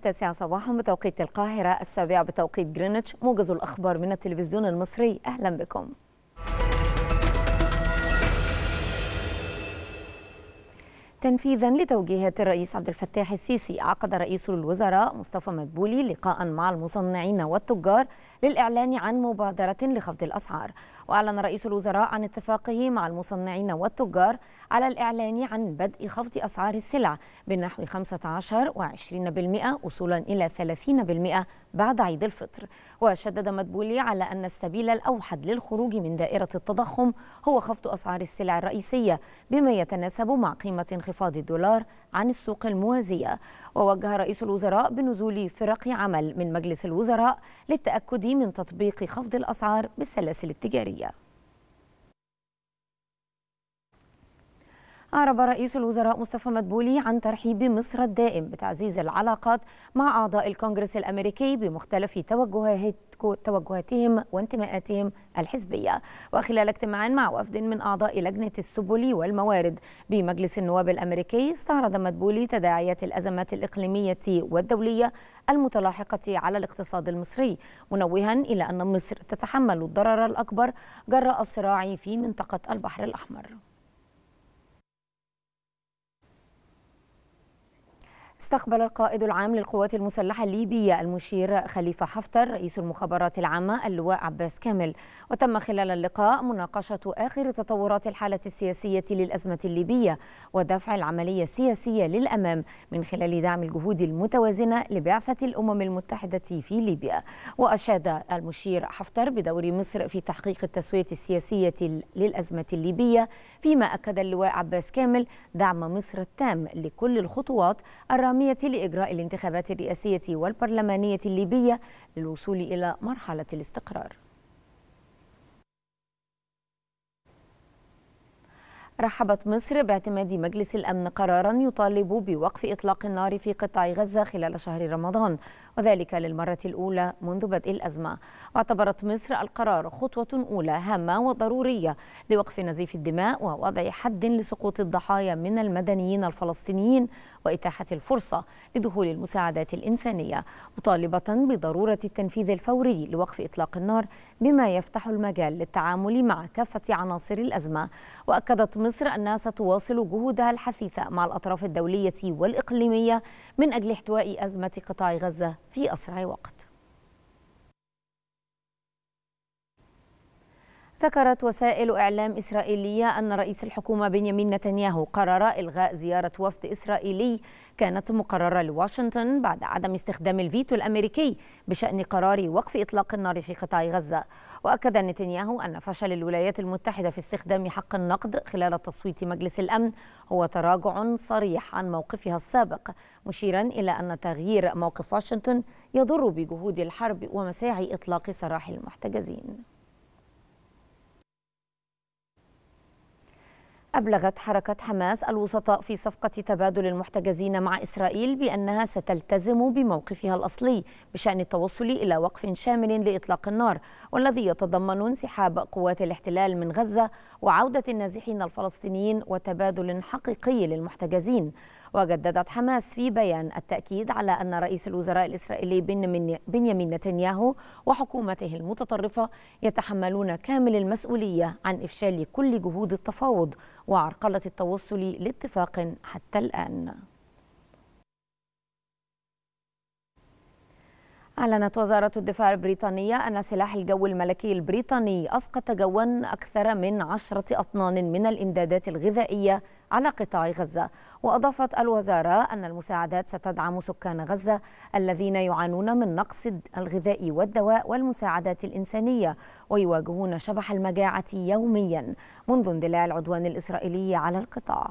التاسعة صباحا بتوقيت القاهرة السابعة بتوقيت جرينتش موجز الأخبار من التلفزيون المصري أهلا بكم تنفيذا لتوجيهات الرئيس عبد الفتاح السيسي عقد رئيس الوزراء مصطفى مدبولي لقاء مع المصنعين والتجار للإعلان عن مبادرة لخفض الأسعار وأعلن رئيس الوزراء عن اتفاقه مع المصنعين والتجار على الإعلان عن بدء خفض أسعار السلع بنحو 15 و20% وصولا إلى 30% بعد عيد الفطر وشدد مدبولي على أن السبيل الأوحد للخروج من دائرة التضخم هو خفض أسعار السلع الرئيسية بما يتناسب مع قيمة انخفاض الدولار عن السوق الموازية ووجه رئيس الوزراء بنزول فرق عمل من مجلس الوزراء للتأكد من تطبيق خفض الأسعار بالسلاسل التجارية أعرب رئيس الوزراء مصطفى مدبولي عن ترحيب مصر الدائم بتعزيز العلاقات مع أعضاء الكونغرس الأمريكي بمختلف توجهات توجهاتهم وانتماءاتهم الحزبية وخلال اجتماع مع وفد من أعضاء لجنة السبل والموارد بمجلس النواب الأمريكي استعرض مدبولي تداعيات الأزمات الإقليمية والدولية المتلاحقة على الاقتصاد المصري منوها إلى أن مصر تتحمل الضرر الأكبر جراء الصراع في منطقة البحر الأحمر استقبل القائد العام للقوات المسلحة الليبية المشير خليفة حفتر رئيس المخابرات العامة اللواء عباس كامل وتم خلال اللقاء مناقشة آخر تطورات الحالة السياسية للأزمة الليبية ودفع العملية السياسية للأمام من خلال دعم الجهود المتوازنة لبعثة الأمم المتحدة في ليبيا وأشاد المشير حفتر بدور مصر في تحقيق التسوية السياسية للأزمة الليبية فيما أكد اللواء عباس كامل دعم مصر التام لكل الخطوات الرامية الأهمية لإجراء الانتخابات الرئاسية والبرلمانية الليبية للوصول إلى مرحلة الاستقرار رحبت مصر باعتماد مجلس الأمن قرارا يطالب بوقف إطلاق النار في قطاع غزة خلال شهر رمضان وذلك للمرة الأولى منذ بدء الأزمة واعتبرت مصر القرار خطوة أولى هامة وضرورية لوقف نزيف الدماء ووضع حد لسقوط الضحايا من المدنيين الفلسطينيين وإتاحة الفرصة لدخول المساعدات الإنسانية مطالبة بضرورة التنفيذ الفوري لوقف إطلاق النار بما يفتح المجال للتعامل مع كافة عناصر الأزمة وأكدت مصر أنها ستواصل جهودها الحثيثة مع الأطراف الدولية والإقليمية من أجل احتواء أزمة قطاع غزة في أسرع وقت ذكرت وسائل إعلام إسرائيلية أن رئيس الحكومة بنيامين نتنياهو قرر إلغاء زيارة وفد إسرائيلي كانت مقررة لواشنطن بعد عدم استخدام الفيتو الأمريكي بشأن قرار وقف إطلاق النار في قطاع غزة وأكد نتنياهو أن فشل الولايات المتحدة في استخدام حق النقد خلال تصويت مجلس الأمن هو تراجع صريح عن موقفها السابق مشيرا إلى أن تغيير موقف واشنطن يضر بجهود الحرب ومساعي إطلاق سراح المحتجزين أبلغت حركة حماس الوسطاء في صفقة تبادل المحتجزين مع إسرائيل بأنها ستلتزم بموقفها الأصلي بشأن التوصل إلى وقف شامل لإطلاق النار والذي يتضمن انسحاب قوات الاحتلال من غزة وعودة النازحين الفلسطينيين وتبادل حقيقي للمحتجزين وجددت حماس في بيان التأكيد على أن رئيس الوزراء الإسرائيلي بنيامين نتنياهو وحكومته المتطرفة يتحملون كامل المسؤولية عن إفشال كل جهود التفاوض وعرقلة التوصل لاتفاق حتى الآن أعلنت وزارة الدفاع البريطانية أن سلاح الجو الملكي البريطاني أسقط جوا أكثر من عشرة أطنان من الإمدادات الغذائية على قطاع غزة وأضافت الوزارة أن المساعدات ستدعم سكان غزة الذين يعانون من نقص الغذاء والدواء والمساعدات الإنسانية ويواجهون شبح المجاعة يوميا منذ اندلاع العدوان الإسرائيلي على القطاع